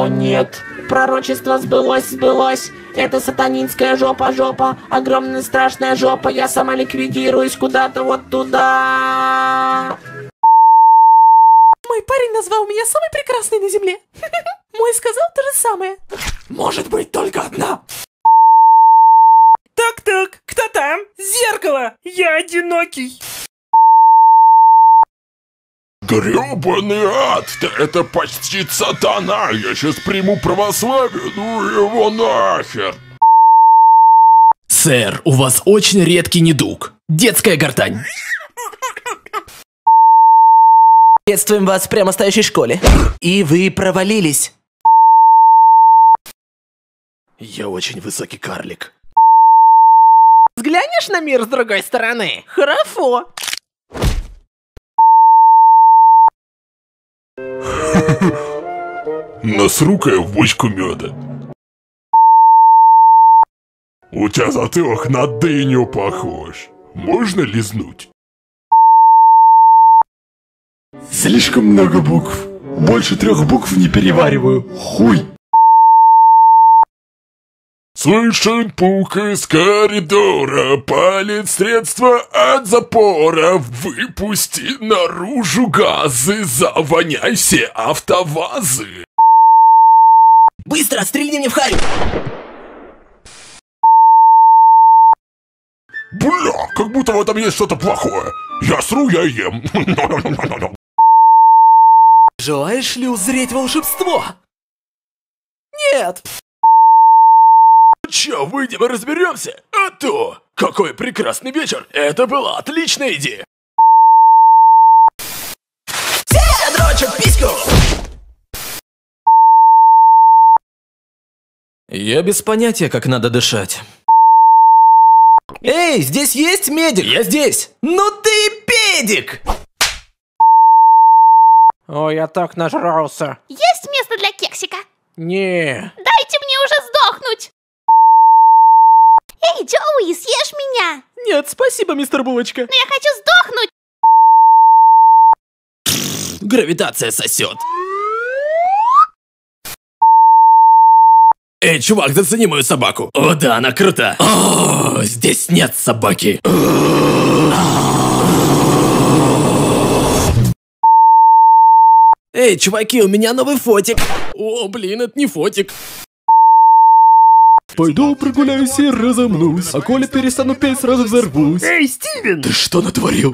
О нет, пророчество сбылось, сбылось. Это сатанинская жопа, жопа, огромная страшная жопа. Я сама ликвидируюсь куда-то вот туда. Мой парень назвал меня самой прекрасной на земле. Мой сказал то же самое. Может быть, только одна. Так-так, кто там? Зеркало! Я одинокий грёбаный ад-то! Это почти сатана! Я сейчас приму православие, ну его нахер! Сэр, у вас очень редкий недуг. Детская гортань. Приветствуем вас в прямостоящей школе. И вы провалились. Я очень высокий карлик. Взглянешь на мир с другой стороны? Хорошо. Насрукая в бочку меда. У тебя затылок на дыню похож. Можно лизнуть? Слишком много букв. Больше трех букв не перевариваю. Хуй. Слышен пук из коридора, палит средства от запора. Выпусти наружу газы, завоняй все автовазы. Быстро, стрельни мне в харю! Бля, как будто в этом есть что-то плохое. Я сру, я ем. Желаешь ли узреть волшебство? Нет! чё, выйдем и разберемся? А то! Какой прекрасный вечер! Это была отличная идея! Все дрочат письку! Я без понятия, как надо дышать. Эй, здесь есть медик? Я здесь! Ну ты педик! Ой, я так нажрался. Есть место для кексика? Не. Дайте мне уже сдохнуть! Эй, Джоуи, съешь меня! Нет, спасибо, мистер Булочка. Но я хочу сдохнуть! Гравитация сосет. Эй, чувак, зацени мою собаку. О, да, она крута. О, здесь нет собаки. Эй, чуваки, у меня новый фотик. О, блин, это не фотик. Пойду прогуляюсь и разомнусь. А коли перестану петь, сразу взорвусь. Эй, Стивен! Ты что натворил?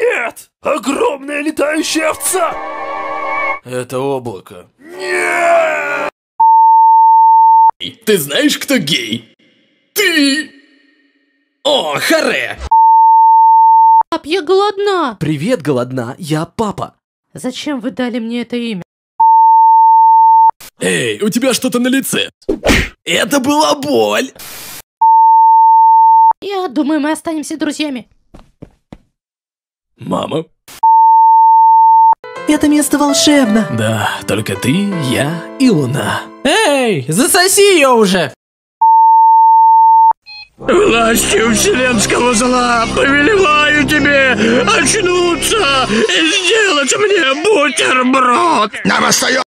Нет! Огромная летающая овца! Это облако. Нет! Ты знаешь, кто гей? Ты! О, харе! Пап, я голодна! Привет, голодна, я папа. Зачем вы дали мне это имя? Эй, у тебя что-то на лице. Это была боль. Я думаю, мы останемся друзьями. Мама? Это место волшебно. Да, только ты, я и луна. Эй, засоси ее уже! Властью вселенского зла повелеваю тебе очнуться и сделать мне бутерброд! Нам остается...